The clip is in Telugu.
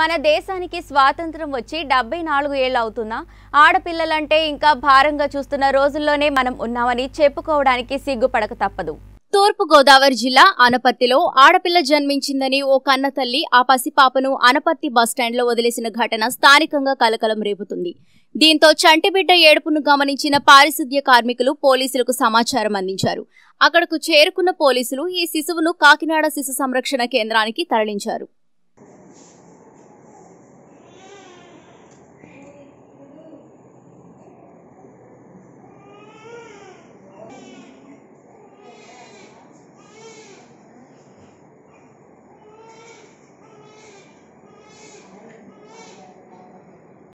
మన దేశానికి స్వాతంత్రం వచ్చి డెబ్బై నాలుగు ఏళ్ళు అవుతున్నా ఆడపిల్లలంటే ఇంకా భారంగా చూస్తున్న రోజుల్లోనే మనం ఉన్నామని చెప్పుకోవడానికి సిగ్గుపడక తప్పదు తూర్పు గోదావరి జిల్లా అనపర్తిలో ఆడపిల్ల జన్మించిందని ఓ కన్న తల్లి ఆ పసిపాపను అనపర్తి బస్టాండ్లో వదిలేసిన ఘటన స్థానికంగా కలకలం రేపుతుంది దీంతో చంటిబిడ్డ ఏడుపును గమనించిన పారిశుద్ధ్య కార్మికులు పోలీసులకు సమాచారం అందించారు అక్కడకు చేరుకున్న పోలీసులు ఈ శిశువును కాకినాడ శిశు సంరక్షణ కేంద్రానికి తరలించారు